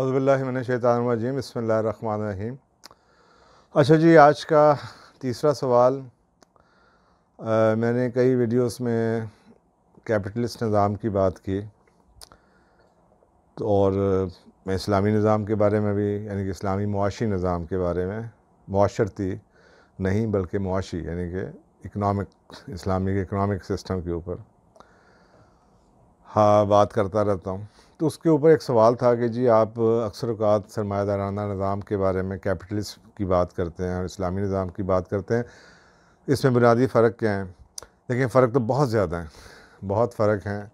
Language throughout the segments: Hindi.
अज़बिल्लाशैतरजीम बसमीम अच्छा जी आज का तीसरा सवाल आ, मैंने कई वीडियोस में कैपिटलिस्ट निज़ाम की बात की तो और मैं इस्लामी निज़ाम के बारे में भी यानी कि इस्लामी मुआशी निज़ाम के बारे में माशरती नहीं बल्कि मुआशी यानी कि इकनॉमिक इस्लामी इकनॉमिक सिस्टम के ऊपर हाँ बात करता रहता हूँ तो उसके ऊपर एक सवाल था कि जी आप अक्सर अवत सरमादाराना निज़ाम के बारे में कैपिटलिस्ट की बात करते हैं और इस्लामी निज़ाम की बात करते हैं इसमें बुनियादी फ़र्क क्या है लेकिन फ़र्क तो बहुत ज़्यादा है बहुत फ़र्क हैं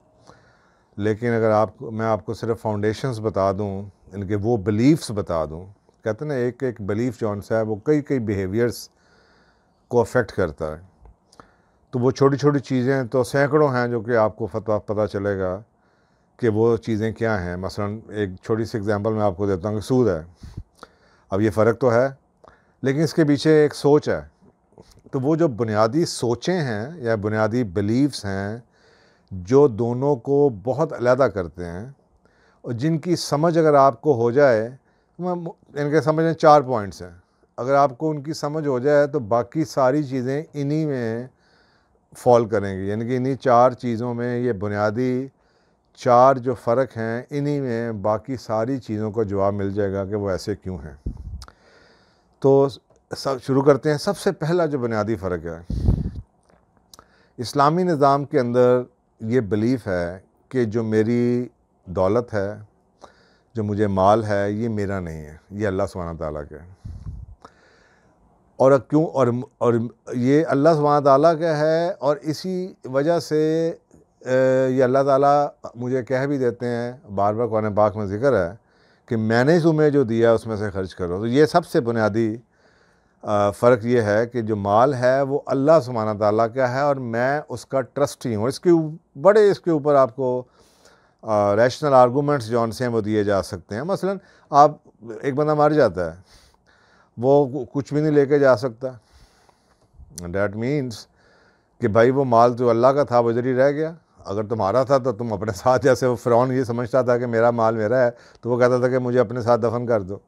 लेकिन अगर आप मैं आपको सिर्फ फाउंडेशंस बता दूँ इनके वो बिलीफ्स बता दूँ कहते ना एक एक बिलीफ जौन सा है वो कई कई बिहेवियर्स को अफेक्ट करता है तो वो छोटी छोटी चीज़ें तो सैकड़ों हैं जो कि आपको फतवा पता चलेगा कि वो चीज़ें क्या हैं मसलन एक छोटी सी एग्ज़ाम्पल मैं आपको देता हूँ कि सूद है अब ये फ़र्क तो है लेकिन इसके पीछे एक सोच है तो वो जो बुनियादी सोचें हैं या बुनियादी बिलीव्स हैं जो दोनों को बहुत अलहदा करते हैं और जिनकी समझ अगर आपको हो जाए तो मैं इनके समझ में चार पॉइंट्स हैं अगर आपको उनकी समझ हो जाए तो बाकी सारी चीज़ें इन्हीं में फॉल करेंगे यानी कि इन्हीं चार चीज़ों में ये बुनियादी चार जो फ़र्क हैं इन्हीं में बाकी सारी चीज़ों को जवाब मिल जाएगा कि वो ऐसे क्यों हैं तो सब शुरू करते हैं सबसे पहला जो बुनियादी फ़र्क है इस्लामी निज़ाम के अंदर ये बिलीफ़ है कि जो मेरी दौलत है जो मुझे माल है ये मेरा नहीं है ये अल्लाह सुबहाना ताली का है और क्यों और और ये अल्लाह सुबहान ताली का है और इसी वजह से ये अल्लाह ताला मुझे कह भी देते हैं बार बार कौन पाक में ज़िक्र है कि मैंने ही तुम्हें जो दिया उसमें से खर्च करो तो ये सबसे बुनियादी फ़र्क ये है कि जो माल है वो अल्लाह सुबहाना ताली का है और मैं उसका ट्रस्टी हूँ इसके बड़े इसके ऊपर आपको रैशनल आर्गूमेंट्स जौन से हैं वो दिए जा सकते हैं मसलन आप एक बंदा मर जाता है वो कुछ भी नहीं लेके जा सकता डैट मीन्स कि भाई वो माल तो अल्लाह का था वजरी रह गया अगर तुम्हारा था तो तुम अपने साथ जैसे वो फ़िरौन ये समझता था कि मेरा माल मेरा है तो वो कहता था कि मुझे अपने साथ दफन कर दो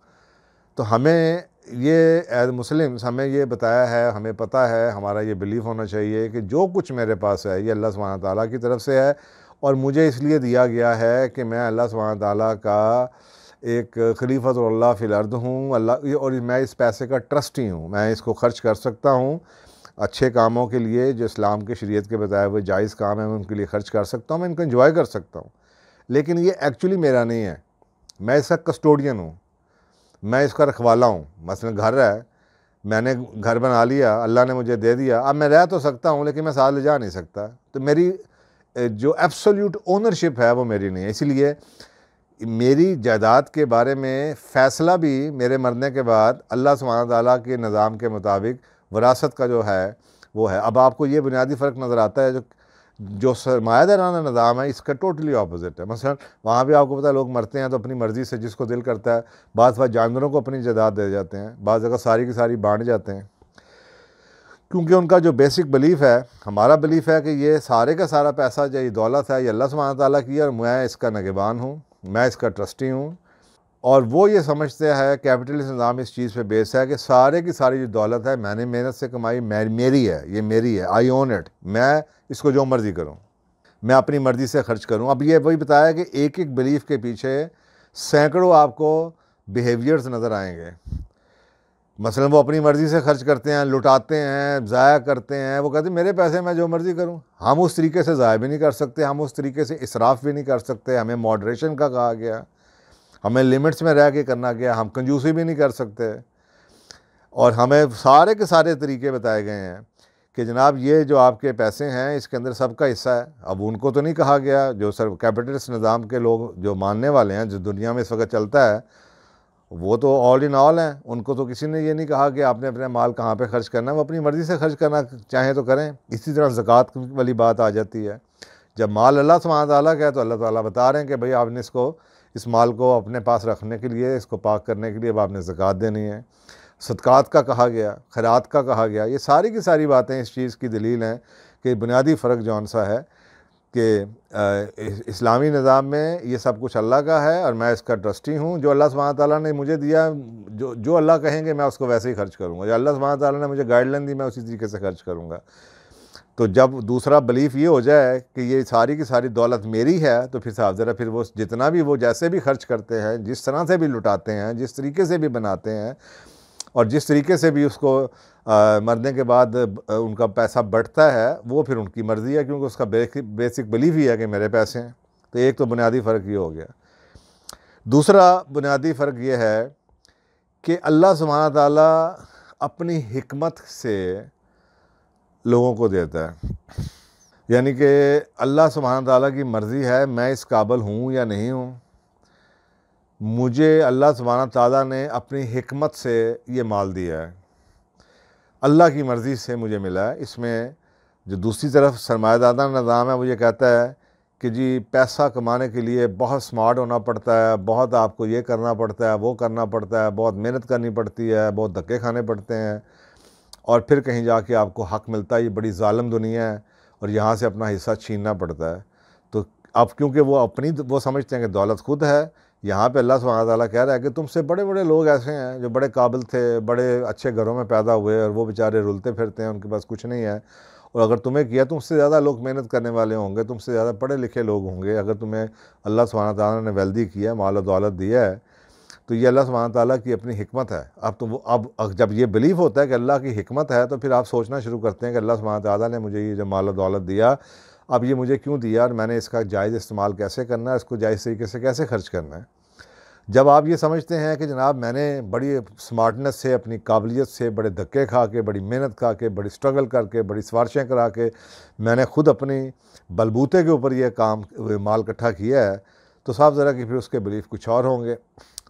तो हमें ये एज मुस्लिम्स हमें ये बताया है हमें पता है हमारा ये बिलीफ होना चाहिए कि जो कुछ मेरे पास है ये अल्लाह सुबहाना ताली की तरफ से है और मुझे इसलिए दिया गया है कि मैं अल्लाह सुबहाना ताली का एक तो अल्लाह फ़िलर्द हूँ अल्लाह और मैं इस पैसे का ट्रस्टी हूँ मैं इसको ख़र्च कर सकता हूँ अच्छे कामों के लिए जो इस्लाम के शरीयत के बताए हुए जायज़ काम है मैं उनके लिए ख़र्च कर सकता हूँ मैं इनको इन्जॉय कर सकता हूँ लेकिन ये एक्चुअली मेरा नहीं है मैं इसका कस्टोडियन हूँ मैं इसका रखवाला हूँ मसलन घर है मैंने घर बना लिया अल्लाह ने मुझे दे दिया अब मैं रह तो सकता हूँ लेकिन मैं साथ ले जा नहीं सकता तो मेरी जो एब्सोल्यूट ओनरशिप है वो मेरी नहीं है इसीलिए मेरी जायदाद के बारे में फ़ैसला भी मेरे मरने के बाद अल्लाह सुबहाना ताली के निज़ाम के मुताबिक वरासत का जो है वो है अब आपको ये बुनियादी फ़र्क नज़र आता है जो जो सरमायादाराना निज़ाम है इसका टोटली अपोजिट है मसलन वहाँ भी आपको पता है लोग मरते हैं तो अपनी मर्ज़ी से जिसको दिल करता है बाद बार जानवरों को अपनी जायदाद दे जाते हैं बाद जगह सारी की सारी बांट जाते हैं क्योंकि उनका जो बेसिक बिलीफ है हमारा बिलीफ है कि ये सारे का सारा पैसा या ये दौलत है ये अल्लाह सुबहाना ताली की है और मैं इसका नगेबान हूँ मैं इसका ट्रस्टी हूँ और वो ये समझते हैं कैपिटलिस्ट निज़ाम इस चीज़ पे बेस है कि सारे की सारी जो दौलत है मैंने मेहनत से कमाई मैं मेरी है ये मेरी है आई ओन इट मैं इसको जो मर्ज़ी करूँ मैं अपनी मर्ज़ी से खर्च करूँ अब ये वही बताया कि एक एक बिलीफ के पीछे सैकड़ों आपको बिहेवियर्स नज़र आएंगे मसलन वो अपनी मर्ज़ी से खर्च करते हैं लुटाते हैं ज़ाया करते हैं वो कहते हैं मेरे पैसे मैं जो मर्ज़ी करूँ हम उस तरीके से ज़ाया भी नहीं कर सकते हम उस तरीके से इसराफ़ भी नहीं कर सकते हमें मॉडरेशन का कहा गया हमें लिमिट्स में रह के करना गया हम कंजूसी भी नहीं कर सकते और हमें सारे के सारे तरीके बताए गए हैं कि जनाब ये जो आपके पैसे हैं इसके अंदर सबका हिस्सा है अब उनको तो नहीं कहा गया जो सर कैपिटलिस्ट निज़ाम के लोग जो मानने वाले हैं जो दुनिया में इस वक्त चलता है वो तो ऑल इन ऑल हैं उनको तो किसी ने ये नहीं कहा कि आपने अपने माल कहाँ पे खर्च करना है वो अपनी मर्ज़ी से खर्च करना चाहें तो करें इसी तरह ज़क़़त वाली बात आ जाती है जब माल अल्लाह सुबहान तला का है तो अल्लाह ताला बता रहे हैं कि भाई आपने इसको इस माल को अपने पास रखने के लिए इसको पाक करने के लिए अब आपने ज़क़़त देनी है सदक़ात का कहा गया खैरात का कहा गया ये सारी की सारी बातें इस चीज़ की दलील हैं कि बुनियादी फ़र्क जौन सा है कि इस्लामी निज़ाम में ये सब कुछ अल्लाह का है और मैं इसका ट्रस्टी हूँ जो अल्लाह सुबह ताली ने मुझे दिया जो जो अल्लाह कहेंगे मैं उसको वैसे ही खर्च करूँगा जो अल्लाह सुबह ताली ने मुझे गाइडलाइन दी मैं उसी तरीके से खर्च करूँगा तो जब दूसरा बिलीफ ये हो जाए कि ये सारी की सारी दौलत मेरी है तो फिर साहब ज़रा फिर वो जितना भी वो जैसे भी खर्च करते हैं जिस तरह से भी लुटाते हैं जिस तरीके से भी बनाते हैं और जिस तरीके से भी उसको आ, मरने के बाद उनका पैसा बढ़ता है वो फिर उनकी मर्ज़ी है क्योंकि उसका बेसिक बिलीफ ही है कि मेरे पैसे हैं तो एक तो बुनियादी फ़र्क ये हो गया दूसरा बुनियादी फ़र्क ये है कि अल्लाह सुबहाना ताला अपनी हमत से लोगों को देता है यानी कि अल्लाह सुबहाना ताली की मर्ज़ी है मैं इस काबल हूँ या नहीं हूँ मुझे अल्लाह सुबहाना ताली ने अपनी हमत से ये माल दिया है अल्लाह की मर्ज़ी से मुझे मिला है इसमें जो दूसरी तरफ सरमादादा निज़ाम है वो ये कहता है कि जी पैसा कमाने के लिए बहुत स्मार्ट होना पड़ता है बहुत आपको ये करना पड़ता है वो करना पड़ता है बहुत मेहनत करनी पड़ती है बहुत धक्के खाने पड़ते हैं और फिर कहीं जाके आपको हक मिलता है ये बड़ी ालम दुनिया है और यहाँ से अपना हिस्सा छीनना पड़ता है तो अब क्योंकि वो अपनी वो समझते हैं कि दौलत खुद है यहाँ पे अल्लाह सुबह ताली कह रहा है कि तुमसे बड़े बड़े लोग ऐसे हैं जो बड़े काबिल थे बड़े अच्छे घरों में पैदा हुए और वो बेचारे रुलते फिरते हैं उनके पास कुछ नहीं है और अगर तुम्हें किया उससे ज़्यादा लोग मेहनत करने वाले होंगे तुमसे ज़्यादा पढ़े लिखे लोग होंगे अगर तुम्हें अल्लाह सुबहाना ताली ने वेल्दी किया माल दौलत दिया है तो ये अल्लाह सुबहाना ताली की अपनी हमत है अब तो अब जब ये बिलीव होता है कि अल्लाह की हमत है तो फिर आप सोचना शुरू करते हैं कि अल्लाह सुबहाना ताली ने मुझे ये जो माल दौलत दिया अब ये मुझे क्यों दिया और मैंने इसका जायज़ इस्तेमाल कैसे करना है इसको जायज़ तरीके से कैसे खर्च करना है जब आप ये समझते हैं कि जनाब मैंने बड़ी स्मार्टनेस से अपनी काबिलियत से बड़े धक्के खा के बड़ी मेहनत खा के बड़ी स्ट्रगल करके बड़ी सिफारशें करा के मैंने ख़ुद अपनी बलबूते के ऊपर यह काम माल इकट्ठा किया है तो साफ ज़रा कि फिर उसके बिलीफ कुछ और होंगे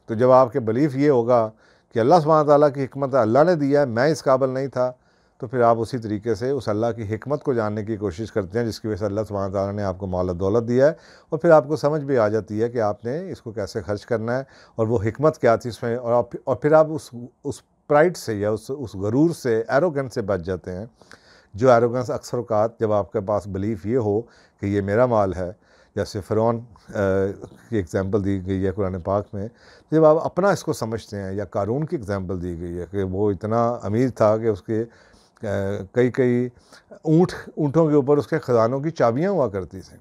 तो जब आपके बिलीफ ये होगा कि अल्लाह सुबह ताली की हमत अल्लाह ने दिया है मैं इस काबिल नहीं था तो फिर आप उसी तरीके से उस अल्लाह की हमत को जानने की कोशिश करते हैं जिसकी वजह से अल्लाह सुबह तारा ने आपको माल दौलत दिया है और फिर आपको समझ भी आ जाती है कि आपने इसको कैसे खर्च करना है और वो हमत क्या थी उसमें और आप और फिर आप उस उस प्राइड से या उस उस गरूर से एरोगेंस से बच जाते हैं जो एरोगेंस अक्सर अवकात जब आपके पास बिलीफ ये हो कि ये मेरा माल है जैसे फ़िरौन की एग्ज़ाम्पल दी गई है कुरान पाक में तो जब आप अपना इसको समझते हैं या कारून की एग्ज़ाम्पल दी गई है कि वो इतना अमीर था कि उसके कई कई ऊँट ऊँटों के ऊपर उसके ख़जानों की चाबियाँ हुआ करती थी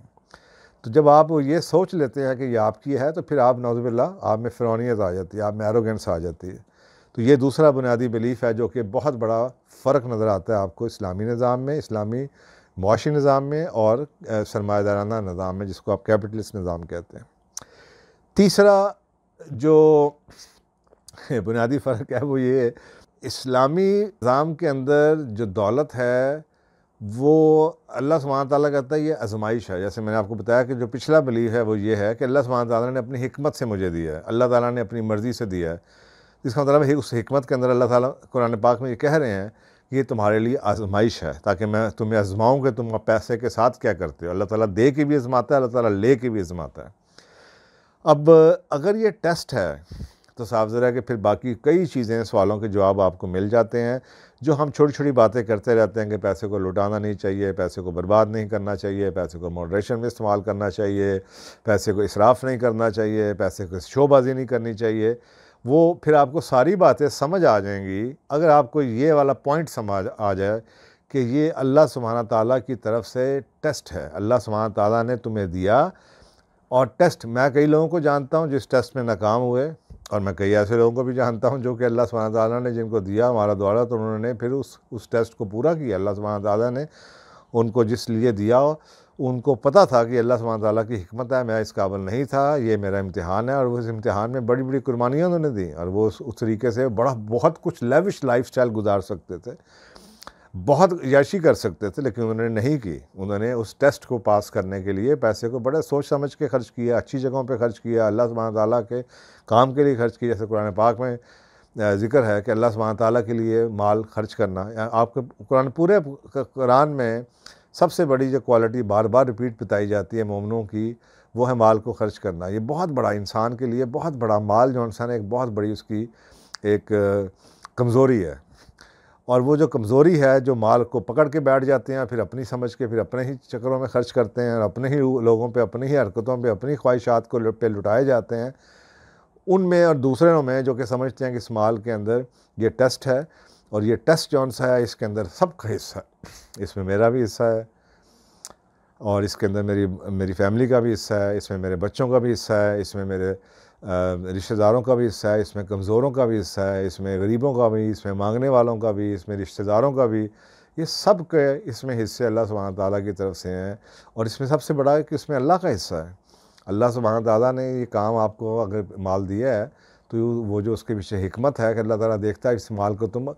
तो जब आप ये सोच लेते हैं कि ये आपकी है तो फिर आप नौजबिल्ला आप में फ़िरौनीत आ जाती है आप में एरोगेंस आ जाती है तो ये दूसरा बुनियादी बिलीफ़ है जो कि बहुत बड़ा फ़र्क नज़र आता है आपको इस्लामी निज़ाम में इस्लामी मुआशी निज़ाम में और सरमादाराना निज़ाम में जिसको आप कैपिटलिस्ट निज़ाम कहते हैं तीसरा जो बुनियादी फ़र्क है वो ये है इस्लामी निज़ाम के अंदर जो दौलत है वो अल्लाह सुबहान ताली कहता है ये आजमाइश है जैसे मैंने आपको बताया कि जो पिछला बिलीफ है वो ये है कि अल्लाह सुबहान ताली ने अपनी हमत से मुझे दिया है अल्लाह ताली ने अपनी मर्ज़ी से दिया है इसका मतलब है उस हमत के अंदर अल्लाह ताला कुरान पाक में ये कह रहे हैं कि ये तुम्हारे लिए आजमाइश है ताकि मैं तुम्हें आजमाऊँ कि तुम पैसे के साथ क्या करते हो अल्लाह ताली दे के भी आजमाता है अल्लाह ताला ले के भी आजमाता है अब अगर ये टेस्ट है तो साफ ज़रा कि फिर बाकी कई चीज़ें सवालों के जवाब आपको मिल जाते हैं जो हम छोटी छोटी बातें करते रहते हैं कि पैसे को लुटाना नहीं चाहिए पैसे को बर्बाद नहीं करना चाहिए पैसे को मॉडरेशन में इस्तेमाल करना चाहिए पैसे को इसराफ नहीं करना चाहिए पैसे को शोबाजी नहीं करनी चाहिए वो फिर आपको सारी बातें समझ आ जाएंगी अगर आपको ये वाला पॉइंट समझ आ जाए कि ये अल्लाह सुबहाना ताली की तरफ से टेस्ट है अल्लाह सुबहाना ताली ने तुम्हें दिया और टेस्ट मैं कई लोगों को जानता हूँ जिस टेस्ट में नाकाम हुए और मैं कई ऐसे लोगों को भी जानता हूँ जो कि अल्लाह सुबह तला ने जिनको दिया हमारा द्वारा तो उन्होंने फिर उस उस टेस्ट को पूरा किया अल्लाह सुबह तला ने उनको जिस लिए दिया उनको पता था कि अल्लाह सुबह तला की हमत है मैं इस काबल नहीं था ये मेरा इम्तहान है और उस इम्तहान में बड़ी बड़ी कुर्बानियाँ उन्होंने दी और वो उस, तरीके से बड़ा बहुत कुछ लेविश लाइफ स्टाइल गुजार सकते थे बहुत याशी कर सकते थे लेकिन उन्होंने नहीं की उन्होंने उस टेस्ट को पास करने के लिए पैसे को बड़े सोच समझ के खर्च किया अच्छी जगहों पे खर्च किया अल्लाह सुबहान ताली के काम के लिए खर्च किया जैसे कुरान पाक में ज़िक्र है कि अल्लाह सुबहान ताली के लिए माल खर्च करना आपके कुरान पूरे कुरान में सबसे बड़ी जो क्वालिटी बार बार रिपीट बताई जाती है मोमनों की वो है माल को खर्च करना ये बहुत बड़ा इंसान के लिए बहुत बड़ा माल जो इंसान है एक बहुत बड़ी उसकी एक कमज़ोरी है और वो जो कमज़ोरी है जो माल को पकड़ के बैठ जाते हैं फिर अपनी समझ के फिर अपने ही चक्करों में ख़र्च करते हैं और अपने ही लोगों पे अपनी ही हरकतों पे अपनी ख्वाहिशात को पे लुटाए जाते हैं उनमें और दूसरे में जो कि समझते हैं कि इस माल के अंदर ये टेस्ट है और ये टेस्ट जौन सा है इसके अंदर सबका हिस्सा है इसमें मेरा भी हिस्सा है और इसके अंदर मेरी मेरी फैमिली का भी हिस्सा है इसमें मेरे बच्चों का भी हिस्सा है इसमें मेरे रिश्तेदारों का भी हिस्सा है इसमें कमज़ोरों का भी हिस्सा है इसमें गरीबों का भी इसमें मांगने वालों का भी इसमें रिश्तेदारों का भी ये सब के इसमें हिस्से अल्लाह सुबहान तला की तरफ से हैं और इसमें सबसे बड़ा है कि इसमें अल्लाह का हिस्सा है अल्लाह सुबहान ताली ने ये काम आपको अगर माल दिया है तो वो जो उसके पीछे हमत है कि अल्लाह ताला देखता है इस माल को तुम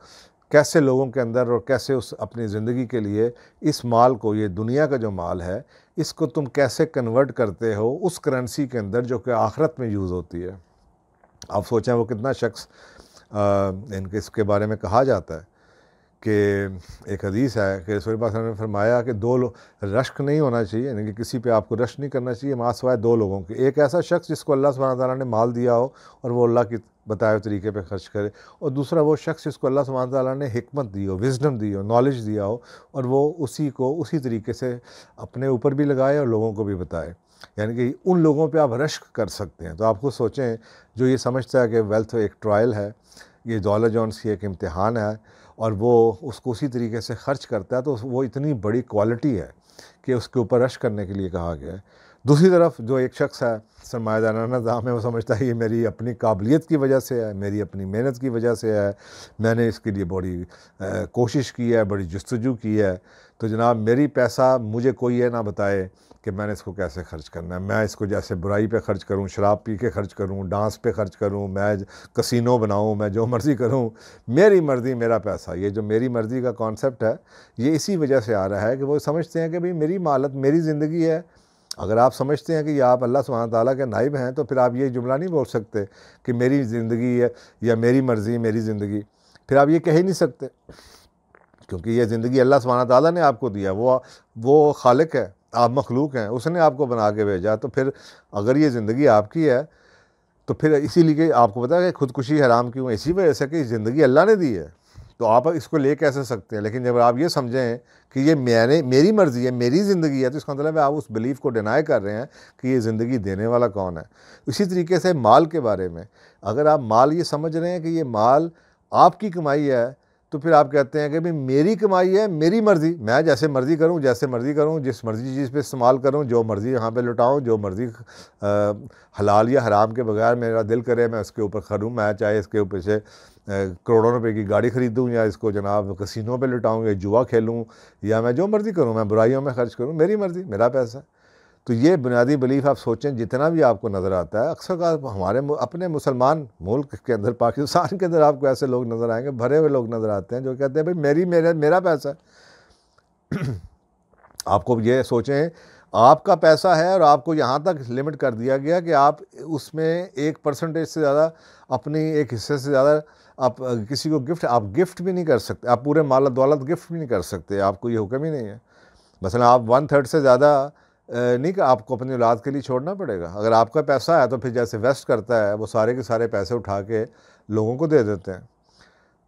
कैसे लोगों के अंदर और कैसे उस अपनी ज़िंदगी के लिए इस माल को ये दुनिया का जो माल है इसको तुम कैसे कन्वर्ट करते हो उस करेंसी के अंदर जो कि आखरत में यूज़ होती है आप सोचें वो कितना शख्स इनके इसके बारे में कहा जाता है कि एक हदीस है कि रसोल पासन ने फरमाया कि दो लोग रश्क नहीं होना चाहिए यानी कि किसी पे आपको रश्क नहीं करना चाहिए माँ सवाए दो लोगों के एक ऐसा शख्स जिसको अल्लाह सुबह तारा ने माल दिया हो और वो अल्लाह की बताए हुए तरीके पे खर्च करे और दूसरा वो शख्स जिसको अल्लाह सुबह तारा ने हमत दी हो विजडम दी हो नॉलेज दिया हो और वो उसी को उसी तरीके से अपने ऊपर भी लगाए और लोगों को भी बताए यानी कि उन लोगों पर आप रश्क कर सकते हैं तो आप खुद सोचें जो ये समझता है कि वेल्थ एक ट्रायल है ये दौलत जॉन्स की एक इम्तहान है और वो उसको उसी तरीके से ख़र्च करता है तो वो इतनी बड़ी क्वालिटी है कि उसके ऊपर रश करने के लिए कहा गया है दूसरी तरफ जो एक शख्स है सरमायादारा निज़ाम है वो समझता है ये मेरी अपनी काबिलियत की वजह से है मेरी अपनी मेहनत की वजह से है मैंने इसके लिए बड़ी कोशिश की है बड़ी जस्तजू की है तो जनाब मेरी पैसा मुझे कोई ये ना बताए कि मैंने इसको कैसे खर्च करना है मैं इसको जैसे बुराई पे खर्च करूं शराब पी के खर्च करूं डांस पे खर्च करूं मैं कसिनो बनाऊं मैं जो मर्ज़ी करूं मेरी मर्ज़ी मेरा पैसा ये जो मेरी मर्ज़ी का कॉन्सेप्ट है ये इसी वजह से आ रहा है कि वो समझते हैं कि भाई मेरी मालत मेरी ज़िंदगी है अगर आप समझते हैं कि आप अल्लाह सुबह ताली के नाइब हैं तो फिर आप ये जुमला नहीं बोल सकते कि मेरी ज़िंदगी है या मेरी मर्ज़ी मेरी ज़िंदगी फिर आप ये कह ही नहीं सकते क्योंकि ये ज़िंदगी अल्लाह सुबह ताली ने आपको दिया वो वो खालिक है आप मखलूक हैं उसने आपको बना के भेजा तो फिर अगर ये ज़िंदगी आपकी है तो फिर इसीलिए आपको पता है खुदकुशी हराम क्यों इसी वजह से कि ज़िंदगी अल्लाह ने दी है तो आप इसको ले कैसे सकते हैं लेकिन जब आप ये समझें कि ये मैंने मेरी मर्ज़ी है मेरी ज़िंदगी है तो इसका मतलब है आप उस बिलीफ को डिनाई कर रहे हैं कि ये ज़िंदगी देने वाला कौन है इसी तरीके से माल के बारे में अगर आप माल ये समझ रहे हैं कि ये माल आपकी कमाई है तो फिर आप कहते हैं कि भाई मेरी कमाई है मेरी मर्ज़ी मैं जैसे मर्ज़ी करूं जैसे मर्ज़ी करूं जिस मर्ज़ी चीज़ पे इस्तेमाल करूं जो मर्ज़ी यहाँ पे लुटाऊं जो मर्ज़ी हलाल या हराम के बगैर मेरा दिल करे मैं उसके ऊपर खरूँ मैं चाहे इसके ऊपर से करोड़ों रुपए की गाड़ी ख़रीदूँ या इसको जनाब कसिनों पे लुटाऊँ या जुआ खेलूँ या मैं जो मर्ज़ी करूँ मैं बुराइयों में खर्च करूँ मेरी मर्ज़ी मेरा पैसा तो ये बुनियादी बिलीफ आप सोचें जितना भी आपको नज़र आता है अक्सर का हमारे अपने मुसलमान मुल्क के अंदर पाकिस्तान के अंदर आपको ऐसे लोग नज़र आएंगे भरे हुए लोग नज़र आते हैं जो कहते हैं भाई मेरी मेरे मेरा पैसा है आपको ये सोचें आपका पैसा है और आपको यहाँ तक लिमिट कर दिया गया कि आप उसमें एक परसेंटेज से ज़्यादा अपनी एक हिस्से से ज़्यादा आप किसी को गिफ्ट आप गिफ्ट भी नहीं कर सकते आप पूरे माल दौलत गिफ्ट भी नहीं कर सकते आपको ये हुक्म ही नहीं है मसला आप वन थर्ड से ज़्यादा नहीं कि आपको अपनी औलाद के लिए छोड़ना पड़ेगा अगर आपका पैसा है तो फिर जैसे वेस्ट करता है वो सारे के सारे पैसे उठा के लोगों को दे देते हैं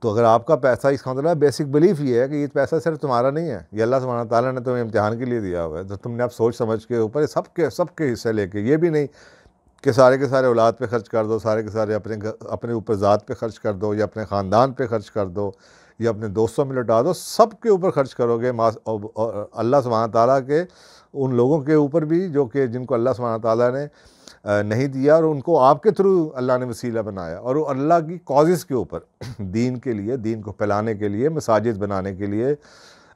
तो अगर आपका पैसा इसका मतलब बेसिक बिलीफ ये है कि ये पैसा सिर्फ तुम्हारा नहीं है ये अल्लाह सुबहाना ताला ने तुम्हें इम्तहान के लिए दिया हुआ है तो तुमने आप सोच समझ के ऊपर सबके सबके हिस्से लेके ये भी नहीं कि सारे के सारे औलाद पे खर्च कर दो सारे के सारे अपने अपने ऊपर ज़ात पे खर्च कर दो या अपने ख़ानदान पे खर्च कर दो या अपने दोस्तों में लौटा दो सब के ऊपर खर्च करोगे अल्लाह सुबहाना ताली के उन लोगों के ऊपर भी जो कि जिनको अल्लाह सुबहाना ताली ने नहीं दिया और उनको आपके थ्रू अल्लाह ने वसीला बनाया और वो अल्लाह की कॉजेज़ के ऊपर दीन के लिए दीन को फैलाने के लिए मसाजिद बनाने के लिए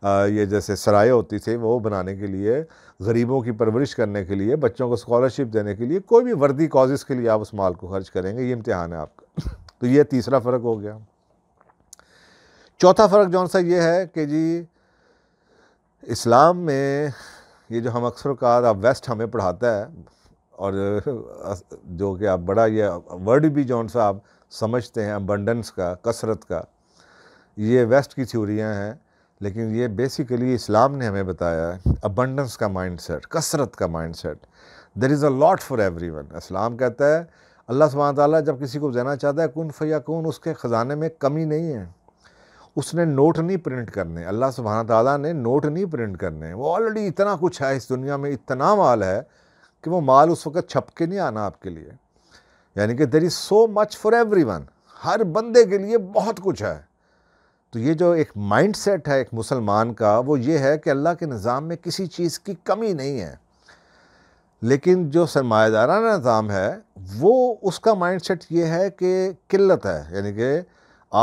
ये जैसे सराय होती थी वो बनाने के लिए गरीबों की परवरिश करने के लिए बच्चों को स्कॉलरशिप देने के लिए कोई भी वर्दी कॉजेस के लिए आप उस माल को खर्च करेंगे ये इम्तहान है आपका तो ये तीसरा फ़र्क हो गया चौथा फ़र्क जौन सा ये है कि जी इस्लाम में ये जो हम अक्सर का आप वेस्ट हमें पढ़ाता है और जो कि आप बड़ा ये वर्ड भी जौन सा आप समझते हैं अबंडेंस का कसरत का ये वेस्ट की थ्योरियाँ हैं लेकिन ये बेसिकली इस्लाम ने हमें बताया है अबंडेंस का माइंडसेट कसरत का mindset there is a lot for everyone इस्लाम कहता है अल्लाह सुबह ताली जब किसी को देना चाहता है कन फ़ैया कन उसके ख़जाने में कमी नहीं है उसने नोट नहीं प्रिंट करने अल्लाह सुबहाना ताली ने नोट नहीं प्रिंट करने वो ऑलरेडी इतना कुछ है इस दुनिया में इतना माल है कि वो माल उस वक्त छप के नहीं आना आपके लिए यानी कि there is so much for everyone हर बंदे के लिए बहुत कुछ है तो ये जो एक माइंड सेट है एक मुसलमान का वो ये है कि अल्लाह के निज़ाम में किसी चीज़ की कमी नहीं है लेकिन जो सरमादाराना निज़ाम है वो उसका माइंड सेट ये है कि किल्लत है यानी कि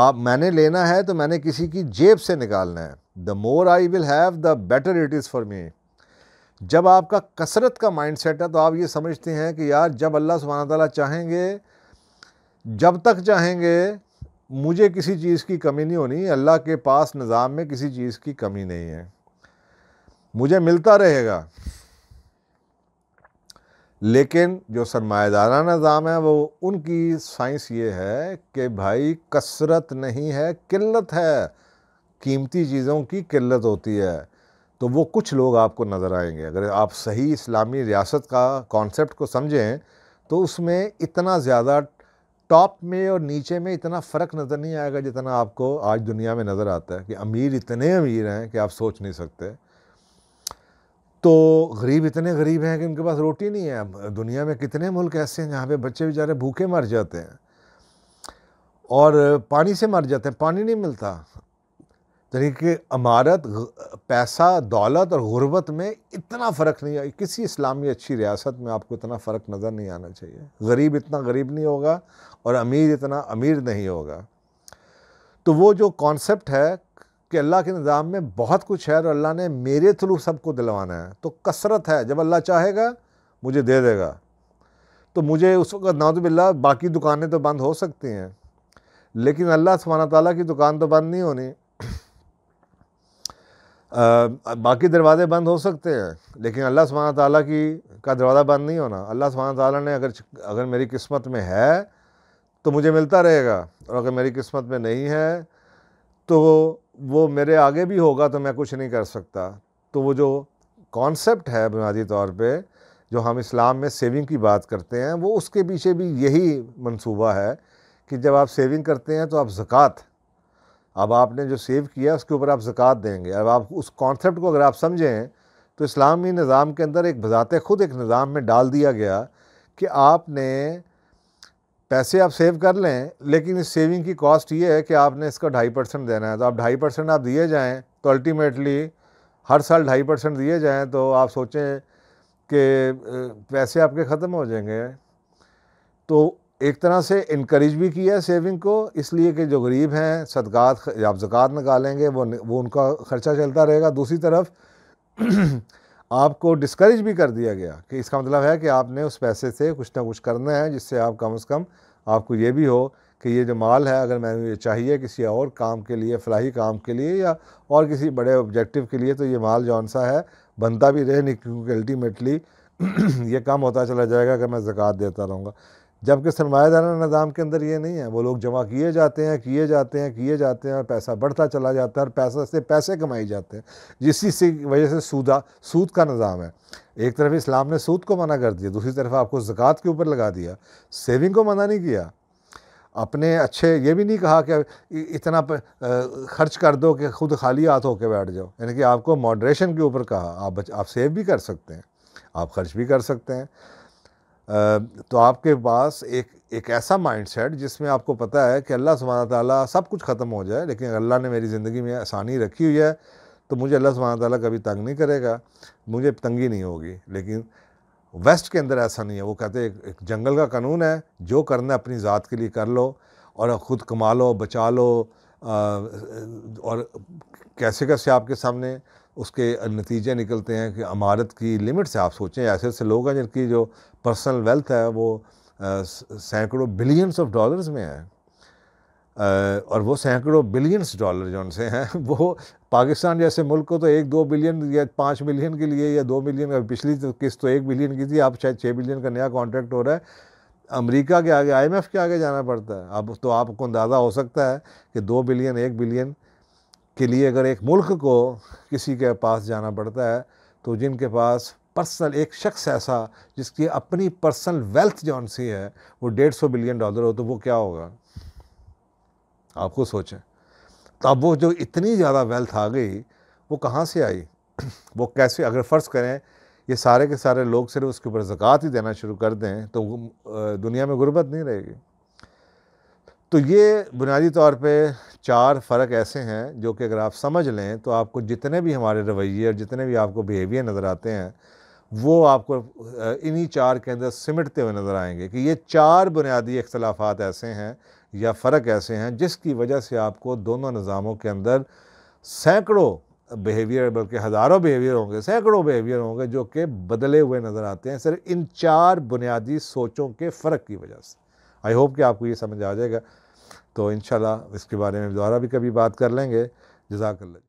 आप मैंने लेना है तो मैंने किसी की जेब से निकालना है the more I will have the better it is for me जब आपका कसरत का माइंड सेट है तो आप ये समझते हैं कि यार जब अल्लाह सुबहाना तला चाहेंगे जब तक चाहेंगे मुझे किसी चीज़ की कमी नहीं होनी अल्लाह के पास निज़ाम में किसी चीज़ की कमी नहीं है मुझे मिलता रहेगा लेकिन जो सरमादारा निज़ाम है वो उनकी साइंस ये है कि भाई कसरत नहीं है किल्लत है कीमती चीज़ों की किल्लत होती है तो वो कुछ लोग आपको नज़र आएंगे अगर आप सही इस्लामी रियासत का कॉन्सेप्ट को समझें तो उसमें इतना ज़्यादा टॉप में और नीचे में इतना फ़र्क नज़र नहीं आएगा जितना आपको आज दुनिया में नज़र आता है कि अमीर इतने अमीर हैं कि आप सोच नहीं सकते तो गरीब इतने गरीब हैं कि उनके पास रोटी नहीं है दुनिया में कितने मुल्क ऐसे हैं जहाँ पे बच्चे बेचारे भूखे मर जाते हैं और पानी से मर जाते हैं पानी नहीं मिलता तरीके अमारत पैसा दौलत और ग़ुरबत में इतना फ़र्क नहीं आई किसी इस्लामी अच्छी रियासत में आपको इतना फ़र्क नज़र नहीं आना चाहिए गरीब इतना गरीब नहीं होगा और अमीर इतना अमीर नहीं होगा तो वो जो कॉन्सेप्ट है कि अल्लाह के निज़ाम में बहुत कुछ है और अल्लाह ने मेरे थ्रू सबको दिलवाना है तो कसरत है जब अल्लाह चाहेगा मुझे दे देगा तो मुझे उस वक्त नाउदबिल्ला बाकी दुकानें तो बंद हो सकती हैं लेकिन अल्लाह सुबहाना ताली की दुकान तो बंद नहीं होनी बाकी दरवाज़े बंद हो सकते हैं लेकिन अल्लाह सुबह ताली की का दरवाज़ा बंद नहीं होना अल्लाह सुबह ताली ने अगर अगर मेरी किस्मत में है तो मुझे मिलता रहेगा और अगर मेरी किस्मत में नहीं है तो वो मेरे आगे भी होगा तो मैं कुछ नहीं कर सकता तो वो जो कॉन्सेप्ट है बुनियादी तौर पे जो हम इस्लाम में सेविंग की बात करते हैं वो उसके पीछे भी यही मंसूबा है कि जब आप सेविंग करते हैं तो आप ज़क़़त अब आपने जो सेव किया उसके ऊपर आप ज़क़़त देंगे अब आप उस कॉन्सेप्ट को अगर आप समझें तो इस्लामी निज़ाम के अंदर एक बज़ात ख़ुद एक निज़ाम में डाल दिया गया कि आपने पैसे आप सेव कर लें लेकिन इस सेविंग की कॉस्ट ये है कि आपने इसका ढाई परसेंट देना है तो आप ढाई परसेंट आप दिए जाएँ तो अल्टीमेटली हर साल ढाई परसेंट दिए जाएँ तो आप सोचें कि पैसे आपके ख़त्म हो जाएंगे तो एक तरह से इनक्रेज भी किया सेविंग को इसलिए कि जो गरीब हैं सदक़ात आप ज़क़़त निकालेंगे वो वो उनका ख़र्चा चलता रहेगा दूसरी तरफ आपको डिस्करेज भी कर दिया गया कि इसका मतलब है कि आपने उस पैसे से कुछ ना कुछ करना है जिससे आप कम अज़ कम आपको ये भी हो कि ये जो माल है अगर मैंने ये चाहिए किसी और काम के लिए फलाही काम के लिए या और किसी बड़े ऑब्जेक्टिव के लिए तो ये माल जौन सा है बनता भी रहे नहीं क्योंकि अल्टीमेटली ये कम होता चला जाएगा अगर मैं ज़क़़त देता रहूँगा जबकि सरमायादाराना निज़ाम के अंदर ये नहीं है वो लोग जमा किए जाते हैं किए जाते हैं किए जाते हैं और पैसा बढ़ता चला जाता है और पैसा से पैसे कमाए जाते हैं जिसी से वजह से सूदा सूद का निज़ाम है एक तरफ इस्लाम ने सूद को मना कर दिया दूसरी तरफ आपको ज़क़़त के ऊपर लगा दिया सेविंग को मना नहीं किया अपने अच्छे ये भी नहीं कहा कि इतना खर्च कर दो कि खुद खाली हाथ होकर बैठ जाओ यानी कि आपको मॉड्रेशन के ऊपर कहा आप आप सेव भी कर सकते हैं आप खर्च भी कर सकते हैं तो आपके पास एक एक ऐसा माइंड सेट जिसमें आपको पता है कि अल्लाह सुबहाना ताली सब कुछ ख़त्म हो जाए लेकिन अल्लाह ने मेरी ज़िंदगी में आसानी रखी हुई है तो मुझे अल्लाह सुबहाना ताली कभी तंग नहीं करेगा मुझे तंगी नहीं होगी लेकिन वेस्ट के अंदर ऐसा नहीं है वो कहते हैं एक जंगल का कानून है जो करना अपनी ज़ात के लिए कर लो और ख़ुद कमा लो बचा लो आ, और कैसे कैसे आपके सामने उसके नतीजे निकलते हैं कि अमारत की लिमिट से आप सोचें ऐसे ऐसे लोग हैं जिनकी जो पर्सनल वेल्थ है वो सैकड़ों बिलियंस ऑफ डॉलर्स में है और वो सैकड़ों बिलियंस डॉलर जो उनसे हैं वो पाकिस्तान जैसे मुल्क को तो एक दो बिलियन या पाँच बिलियन के लिए या दो बिलियन का पिछली तो किस्त तो एक बिलियन की थी आप शायद छः बिलियन का नया कॉन्ट्रैक्ट हो रहा है अमेरिका के आगे आईएमएफ के आगे जाना पड़ता है अब तो आपको अंदाज़ा हो सकता है कि दो बिलियन एक बिलियन के लिए अगर एक मुल्क को किसी के पास जाना पड़ता है तो जिनके पास पर्सनल एक शख्स ऐसा जिसकी अपनी पर्सनल वेल्थ जौन सी है वो डेढ़ सौ बिलियन डॉलर हो तो वो क्या होगा आप खुद सोचें तो अब वो जो इतनी ज़्यादा वेल्थ आ गई वो कहाँ से आई वो कैसे अगर फ़र्ज़ करें ये सारे के सारे लोग सिर्फ उसके ऊपर ज़क़़त ही देना शुरू कर दें तो दुनिया में गुर्बत नहीं रहेगी तो ये बुनियादी तौर पे चार फ़र्क ऐसे हैं जो कि अगर आप समझ लें तो आपको जितने भी हमारे रवैये और जितने भी आपको बिहेवियर नज़र आते हैं वो आपको इन्हीं चार के अंदर सिमटते हुए नज़र आएंगे कि ये चार बुनियादी अख्तलाफात ऐसे हैं या फ़र्क ऐसे हैं जिसकी वजह से आपको दोनों निज़ामों के अंदर सैकड़ों बिहेवियर बल्कि हज़ारों बिहेवियर होंगे सैकड़ों बिहेवियर होंगे जो कि बदले हुए नज़र आते हैं सिर्फ इन चार बुनियादी सोचों के फ़र्क की वजह से आई होप कि आपको ये समझ आ जाएगा तो इन इसके बारे में दोबारा भी कभी बात कर लेंगे जजाकल्ला